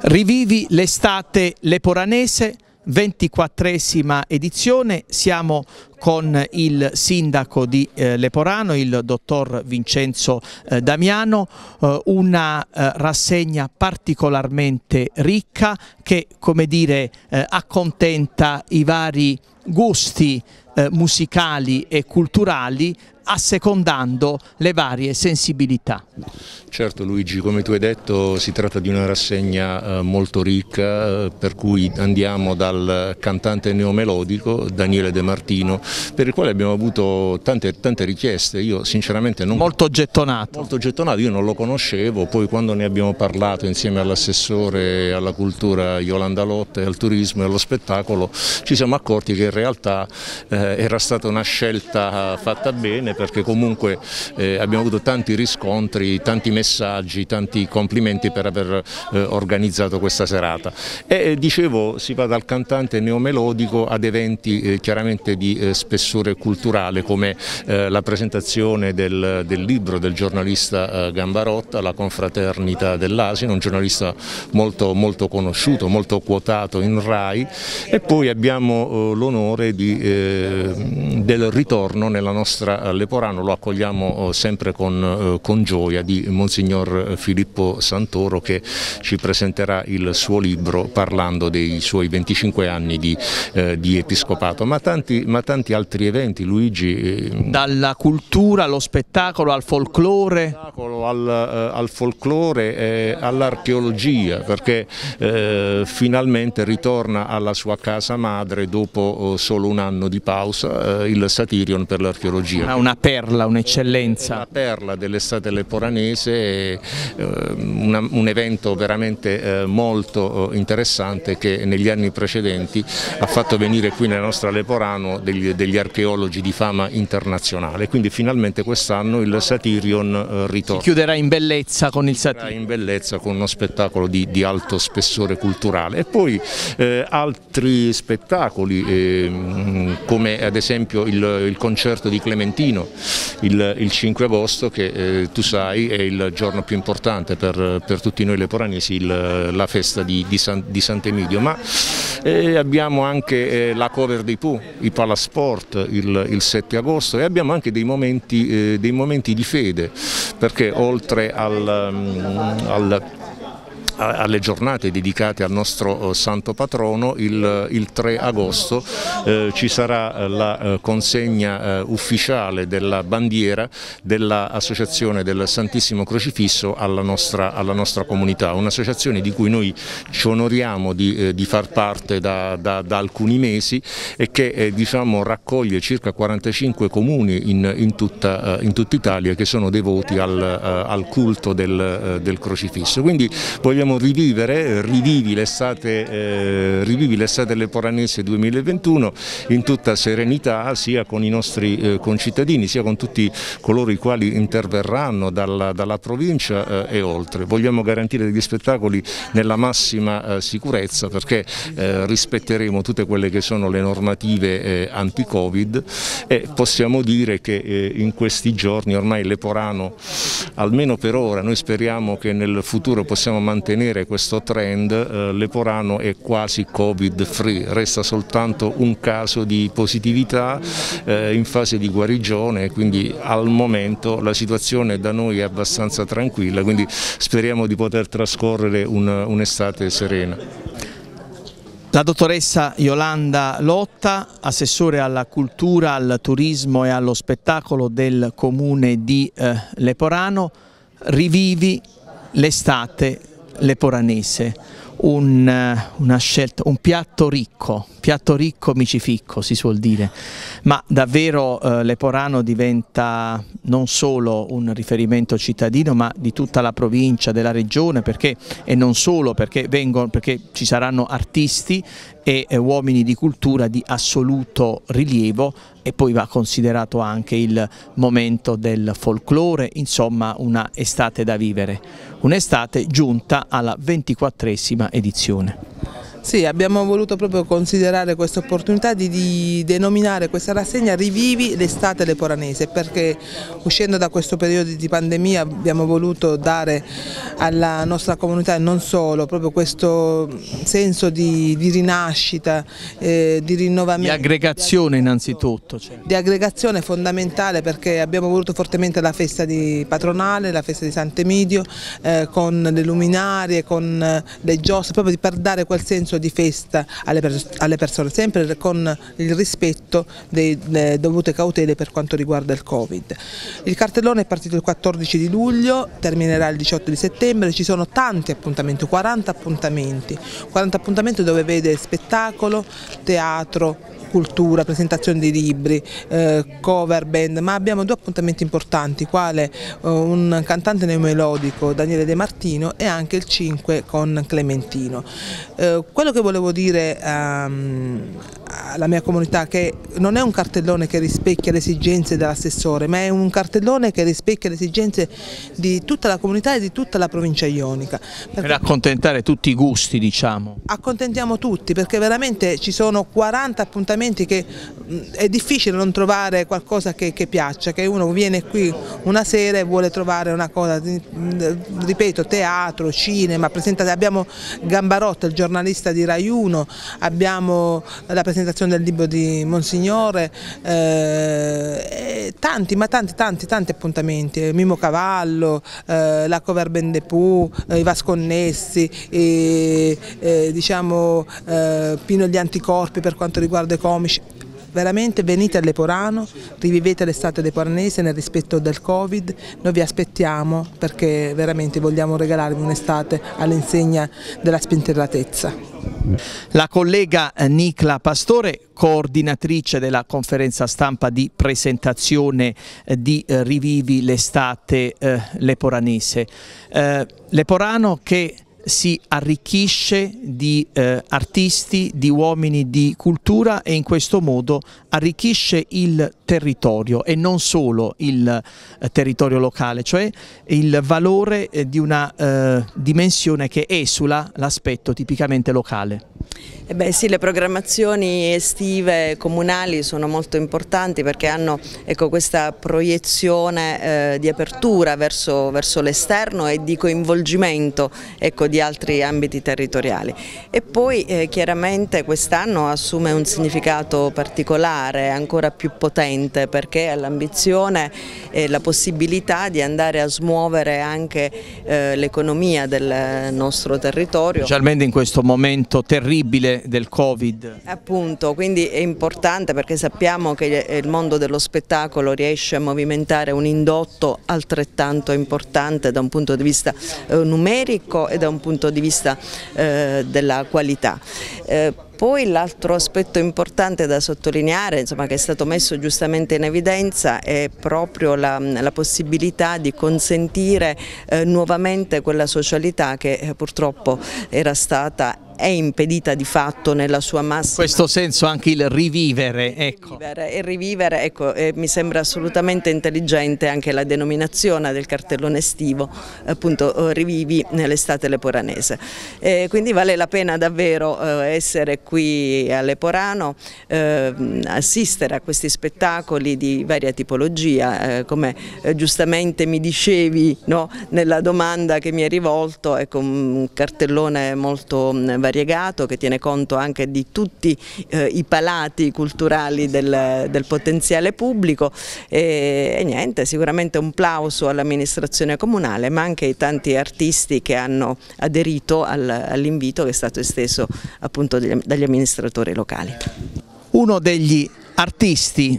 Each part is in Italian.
Rivivi l'estate leporanese, 24esima edizione, siamo con il sindaco di eh, Leporano, il dottor Vincenzo eh, Damiano, eh, una rassegna particolarmente ricca che come dire, accontenta i vari gusti musicali e culturali assecondando le varie sensibilità. Certo Luigi, come tu hai detto si tratta di una rassegna eh, molto ricca eh, per cui andiamo dal cantante neomelodico Daniele De Martino per il quale abbiamo avuto tante, tante richieste, io sinceramente non... Molto gettonato. Molto gettonato, io non lo conoscevo, poi quando ne abbiamo parlato insieme all'assessore alla cultura Yolanda Lotte, al turismo e allo spettacolo ci siamo accorti che in realtà eh, era stata una scelta eh, fatta bene bene perché comunque eh, abbiamo avuto tanti riscontri, tanti messaggi, tanti complimenti per aver eh, organizzato questa serata. E eh, dicevo si va dal cantante neomelodico ad eventi eh, chiaramente di eh, spessore culturale come eh, la presentazione del, del, libro del giornalista Gambarotta, La confraternita dell'asino, un giornalista molto, molto conosciuto, molto quotato in RAI e poi abbiamo l'onore del ritorno nella nostra lezione Leporano lo accogliamo eh, sempre con, eh, con, gioia di Monsignor Filippo Santoro che ci presenterà il suo libro parlando dei suoi 25 anni di, eh, di episcopato, ma tanti, ma tanti, altri eventi Luigi. Eh, Dalla cultura allo spettacolo al folklore? Al, al folklore eh, all'archeologia perché eh, finalmente ritorna alla sua casa madre dopo oh, solo un anno di pausa il Satirion per l'archeologia. Ah, una perla, un'eccellenza. La perla dell'estate leporanese, eh, un evento veramente eh, molto eh, interessante che negli anni precedenti ha fatto venire qui nella nostra Leporano degli, archeologi di fama internazionale, quindi finalmente quest'anno il Satirion ritorna. Si chiuderà in bellezza con il Satirion. in bellezza con uno spettacolo di, di alto spessore culturale e poi eh, altri spettacoli eh, come ad esempio il, il concerto di Clementino Torino. Il, il 5 agosto che eh, tu sai è il giorno più importante per, per tutti noi leporanesi, il, la festa di, di, San, di Sant'Emidio, ma eh, abbiamo anche eh, la cover dei Pooh, i Palasport il, il 7 agosto e abbiamo anche dei momenti, eh, dei momenti di fede perché oltre al, mm, al alle giornate dedicate al nostro eh, santo patrono il, eh, il 3 agosto eh, ci sarà eh, la consegna eh, ufficiale della bandiera dell'associazione del Santissimo Crocifisso alla nostra, alla nostra comunità, un'associazione di cui noi ci onoriamo di, di far parte da, da, da, alcuni mesi e che diciamo, raccoglie circa 45 comuni in, in, tutta, in, tutta, Italia che sono devoti al, al culto del, del crocifisso. Quindi vogliamo vogliamo rivivere, rivivi l'estate eh, delle Poranese 2021 in tutta serenità sia con i nostri eh, concittadini sia con tutti coloro i quali interverranno dalla, dalla provincia eh, e oltre. Vogliamo garantire degli spettacoli nella massima eh, sicurezza perché eh, rispetteremo tutte quelle che sono le normative eh, anti-Covid e possiamo dire che in questi giorni ormai Leporano, almeno per ora, noi speriamo che nel futuro possiamo mantenere mantenere questo trend eh, Leporano è quasi covid free, resta soltanto un caso di positività eh, in fase di guarigione, quindi al momento la situazione da noi è abbastanza tranquilla, quindi speriamo di poter trascorrere un'estate un serena. La dottoressa Yolanda Lotta, assessore alla cultura, al turismo e allo spettacolo del comune di eh, Leporano, rivivi l'estate leporanese, un, eh, scelta, un piatto ricco, piatto ricco micificco si suol dire, ma davvero eh, Leporano diventa non solo un riferimento cittadino ma di tutta la provincia, della regione perché, e non solo perché, vengono, perché ci saranno artisti e eh, uomini di cultura di assoluto rilievo e poi va considerato anche il momento del folklore, insomma una estate da vivere un'estate giunta alla ventiquattresima edizione. Sì, abbiamo voluto proprio considerare questa opportunità di, di, denominare questa rassegna Rivivi l'estate leporanese perché uscendo da questo periodo di pandemia abbiamo voluto dare alla nostra comunità e non solo proprio questo senso di, di rinascita, eh, di rinnovamento. Di aggregazione innanzitutto. Cioè. Di aggregazione fondamentale perché abbiamo voluto fortemente la festa di patronale, la festa di Sant'Emidio eh, con le luminarie, con eh, le giostre, proprio per dare quel senso pranzo di festa alle, alle persone, sempre con il rispetto delle dovute cautele per quanto riguarda il Covid. Il cartellone è partito il 14 di luglio, terminerà il 18 di settembre, ci sono tanti appuntamenti, 40 appuntamenti, 40 appuntamenti dove vede spettacolo, teatro, cultura, presentazione di libri, eh, cover band, ma abbiamo due appuntamenti importanti, quale eh, un cantante neomelodico, Daniele De Martino, e anche il 5 con Clementino. Eh, quello che volevo dire ehm, alla mia comunità è che non è un cartellone che rispecchia le esigenze dell'assessore, ma è un cartellone che rispecchia le esigenze di tutta la comunità e di tutta la provincia ionica. Per accontentare tutti i gusti, diciamo. Accontentiamo tutti, perché veramente ci sono 40 appuntamenti veramente che è difficile non trovare qualcosa che, che, piaccia, che uno viene qui una sera e vuole trovare una cosa, ripeto, teatro, cinema, presentate. abbiamo Gambarotto, il giornalista di Rai 1, abbiamo la presentazione del libro di Monsignore, eh, tanti, ma tanti, tanti, tanti appuntamenti, eh, Mimo Cavallo, eh, la cover band Pooh, eh, i Vasconnessi, eh, diciamo, eh, Pino e gli anticorpi per quanto riguarda i compiti comici. Veramente venite a Leporano, rivivete l'estate leporanese nel rispetto del Covid, noi vi aspettiamo perché veramente vogliamo regalarvi un'estate all'insegna della spinterratezza. La collega eh, Nicla Pastore, coordinatrice della conferenza stampa di presentazione eh, di eh, Rivivi l'estate leporanese. Leporano che si arricchisce di eh, artisti, di uomini di cultura e in questo modo arricchisce il territorio e non solo il eh, territorio locale, cioè il valore eh, di una eh, dimensione che esula l'aspetto tipicamente locale. Eh beh, sì, le programmazioni estive comunali sono molto importanti perché hanno ecco, questa proiezione eh, di apertura verso, verso l'esterno e di coinvolgimento ecco, di altri ambiti territoriali. E poi eh, chiaramente quest'anno assume un significato particolare, ancora più potente sicuramente perché ha l'ambizione e la possibilità di andare a smuovere anche eh, l'economia del nostro territorio. Specialmente in questo momento terribile del Covid. Appunto, quindi è importante perché sappiamo che eh, il mondo dello spettacolo riesce a movimentare un indotto altrettanto importante da un punto di vista eh, numerico e da un punto di vista eh, della qualità. Eh, poi l'altro aspetto importante da sottolineare, insomma, che è stato messo giustamente in evidenza, è proprio la, la possibilità di consentire eh, nuovamente quella socialità che eh, purtroppo era stata è impedita di fatto nella sua massima. In questo senso anche il rivivere, ecco. il rivivere, ecco, eh, mi sembra assolutamente intelligente anche la denominazione del cartellone estivo, appunto eh, rivivi nell'estate leporanese. Eh, quindi vale la pena davvero eh, essere qui a Leporano, ehm, assistere a questi spettacoli di varia tipologia, eh, come eh, giustamente mi dicevi no, nella domanda che mi hai rivolto, ecco un cartellone molto mm, variegato che tiene conto anche di tutti eh, i palati culturali del, del potenziale pubblico e, e, niente, sicuramente un plauso all'amministrazione comunale ma anche ai tanti artisti che hanno aderito al, all'invito che è stato esteso appunto dagli, dagli amministratori locali. Uno degli artisti,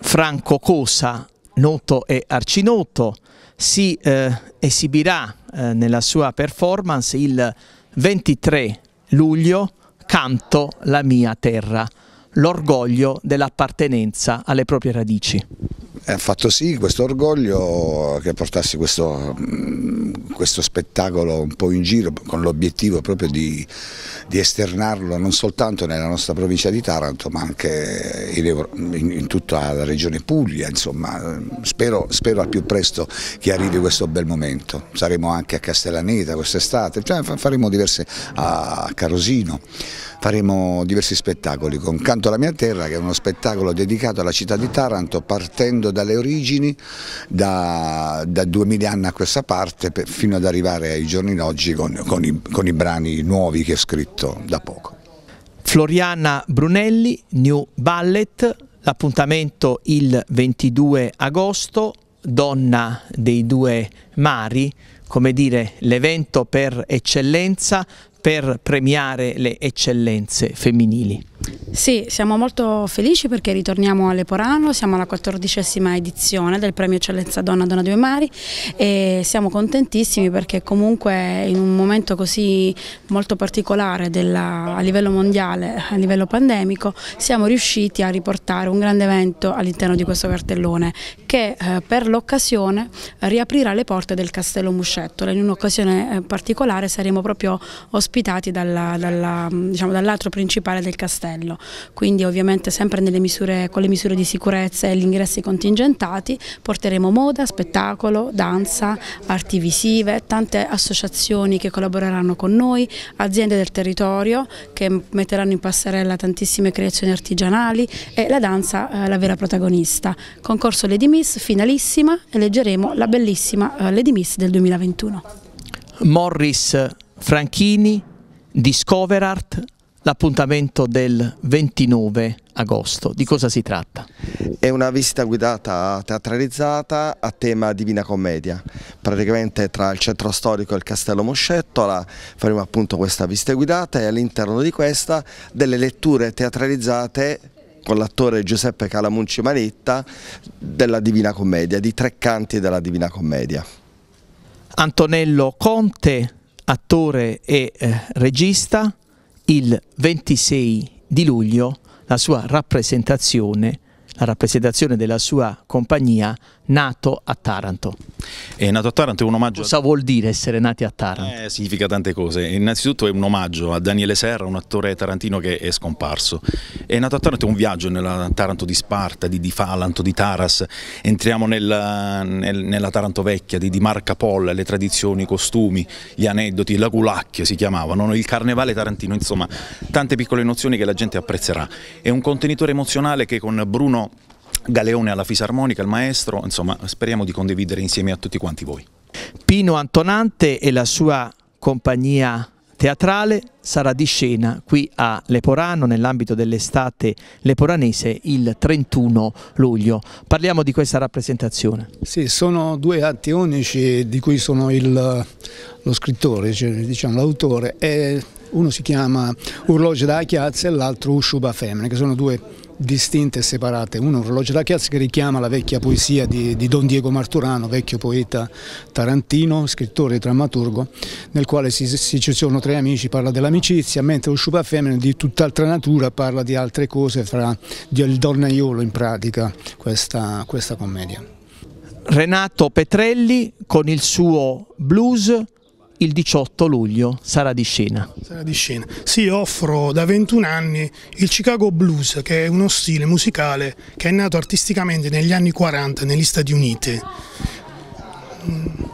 Franco Cosa, noto e arcinoto, si eh, esibirà eh, nella sua performance il 23 Luglio canto la mia terra, l'orgoglio dell'appartenenza alle proprie radici ha fatto sì questo orgoglio che portassi questo, mm, questo, spettacolo un po' in giro con l'obiettivo proprio di, di, esternarlo non soltanto nella nostra provincia di Taranto ma anche in, in tutta la regione Puglia insomma spero, spero, al più presto che arrivi questo bel momento saremo anche a Castellaneta quest'estate cioè faremo diverse a Carosino faremo diversi spettacoli con Canto alla mia terra che è uno spettacolo dedicato alla città di Taranto partendo dalle origini, da, da 2000 anni a questa parte per, fino ad arrivare ai giorni d'oggi con, con, i, con i brani nuovi che ha scritto da poco. Floriana Brunelli, New Ballet, l'appuntamento il 22 agosto, donna dei due mari, come dire l'evento per eccellenza per premiare le eccellenze femminili. Sì, siamo molto felici perché ritorniamo a Leporano, siamo alla quattordicesima edizione del premio Eccellenza Donna Dona Due Mari e siamo contentissimi perché comunque in un momento così molto particolare della, a livello mondiale, a livello pandemico, siamo riusciti a riportare un grande evento all'interno di questo cartellone che eh, per l'occasione riaprirà le porte del Castello Muscettola. In un'occasione eh, particolare saremo proprio ospitati dalla, dalla, diciamo, dall'atro principale del castello, quindi ovviamente sempre misure, con le misure di sicurezza e gli ingressi contingentati porteremo moda, spettacolo, danza, arti visive, tante associazioni che collaboreranno con noi, aziende del territorio che metteranno in passerella tantissime creazioni artigianali e la danza eh, la vera protagonista. Concorso Lady Miss Miss finalissima e leggeremo la bellissima eh, Lady Miss del 2021. Morris Franchini, Discover Art, l'appuntamento del 29 agosto. Di cosa si tratta? È una visita guidata teatralizzata a tema Divina Commedia. Praticamente tra il centro storico e il Castello Moscettola faremo appunto questa visita guidata e all'interno di questa delle letture teatralizzate con l'attore Giuseppe Calamunci Manetta della Divina Commedia, di tre canti della Divina Commedia. Antonello Conte, attore e eh, regista, il 26 di luglio la sua rappresentazione, la rappresentazione della sua compagnia nato a Taranto. È nato a Taranto è un omaggio. Cosa vuol dire essere nati a Taranto? Eh, significa tante cose. Innanzitutto è un omaggio a Daniele Serra, un attore tarantino che è scomparso. È nato a Taranto, è un viaggio nella Taranto di Sparta, di, di Falanto, di Taras. Entriamo nella, nel, nella Taranto vecchia di, di Marca Polla, le tradizioni, i costumi, gli aneddoti, la gulacchia si chiamavano, il carnevale tarantino, insomma, tante piccole nozioni che la gente apprezzerà. È un contenitore emozionale che con Bruno Galeone alla fisarmonica, il maestro, insomma speriamo di condividere insieme a tutti quanti voi. Pino Antonante e la sua compagnia teatrale sarà di scena qui a Leporano nell'ambito dell'estate leporanese il 31 luglio. Parliamo di questa rappresentazione. Sì, sono due atti unici di cui sono il, lo scrittore, cioè, diciamo l'autore, uno si chiama Urloge da Chiazza e l'altro Usciuba Femmine, che sono due distinte e separate. Uno è un orologio da chiazza che richiama la vecchia poesia di, di, Don Diego Marturano, vecchio poeta tarantino, scrittore e drammaturgo, nel quale si, si ci sono tre amici, parla dell'amicizia, mentre Usciupa femmine di tutt'altra natura parla di altre cose, fra di Il donnaiolo in pratica, questa, questa commedia. Renato Petrelli con il suo blues il 18 luglio sarà di scena. Sarà di scena. Sì, offro da 21 anni il Chicago Blues, che è uno stile musicale che è nato artisticamente negli anni 40 negli Stati Uniti.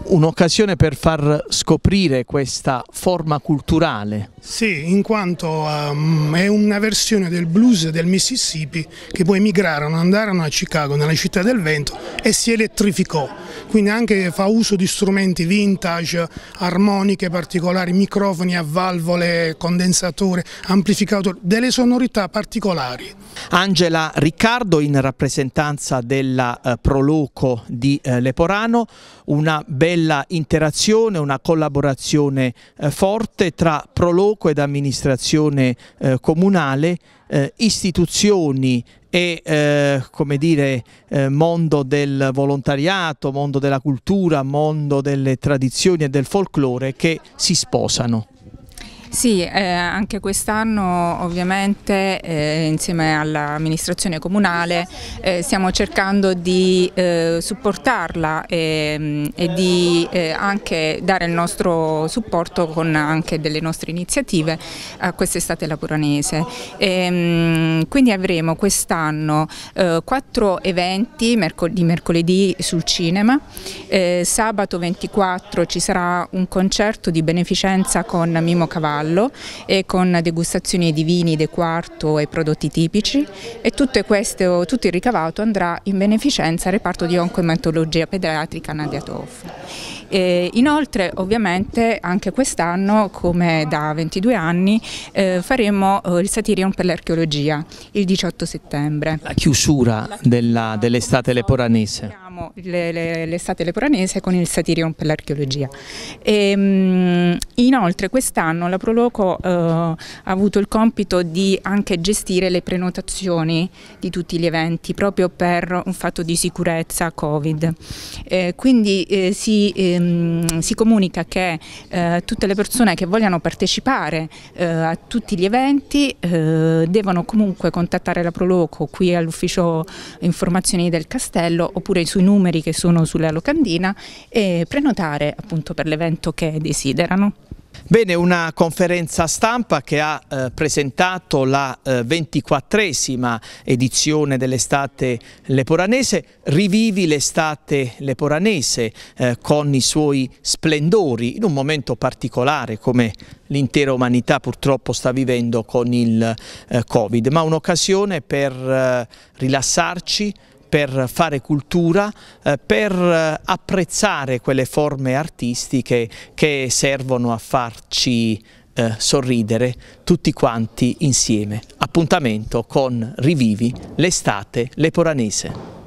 Un'occasione per far scoprire questa forma culturale sì, in quanto um, è una versione del blues del Mississippi che poi emigrarono, andarono a Chicago, nella città del vento, e si elettrificò. Quindi anche fa uso di strumenti vintage, armoniche particolari, microfoni a valvole, condensatore, amplificatore, delle sonorità particolari. Angela Riccardo in rappresentanza della eh, Proloco di eh, Leporano, una bella interazione, una collaborazione eh, forte tra Proloco parrocco ed amministrazione eh, comunale, eh, istituzioni e eh, come dire, eh, mondo del volontariato, mondo della cultura, mondo delle tradizioni e del folklore che si sposano. Sì, eh, anche quest'anno ovviamente eh, insieme all'amministrazione comunale eh, stiamo cercando di eh, supportarla e, mm, e di eh, anche dare il nostro supporto con anche delle nostre iniziative a quest'estate lapuranese. E, mm, quindi avremo quest'anno eh, quattro eventi mercol di mercoledì sul cinema, sabato 24 ci sarà un concerto di beneficenza con Mimo Cavallo ballo e con degustazioni di vini, de quarto e prodotti tipici e tutto, questo, tutto il ricavato andrà in beneficenza al reparto di oncoematologia pediatrica Nadia Toff. E inoltre ovviamente anche quest'anno come da 22 anni eh, faremo eh, il Satirion per l'archeologia il 18 settembre. La chiusura dell'estate dell leporanese organizziamo l'estate leporanese con il Satirion per l'archeologia. Ehm, inoltre quest'anno la Proloco eh, ha avuto il compito di anche gestire le prenotazioni di tutti gli eventi proprio per un fatto di sicurezza Covid. Eh, quindi eh, si, ehm, si, comunica che eh, tutte le persone che vogliano partecipare eh, a tutti gli eventi eh, devono comunque contattare la Proloco qui all'ufficio informazioni del castello oppure sui numeri che sono sulla locandina e prenotare appunto per l'evento che desiderano. Bene, una conferenza stampa che ha eh, presentato la eh, ventiquattresima eh, edizione dell'estate leporanese, rivivi l'estate leporanese eh, con i suoi splendori in un momento particolare come l'intera umanità purtroppo sta vivendo con il eh, Covid, ma un'occasione per eh, rilassarci, per fare cultura, eh, per eh, apprezzare quelle forme artistiche che servono a farci eh, sorridere tutti quanti insieme. Appuntamento con Rivivi l'estate leporanese.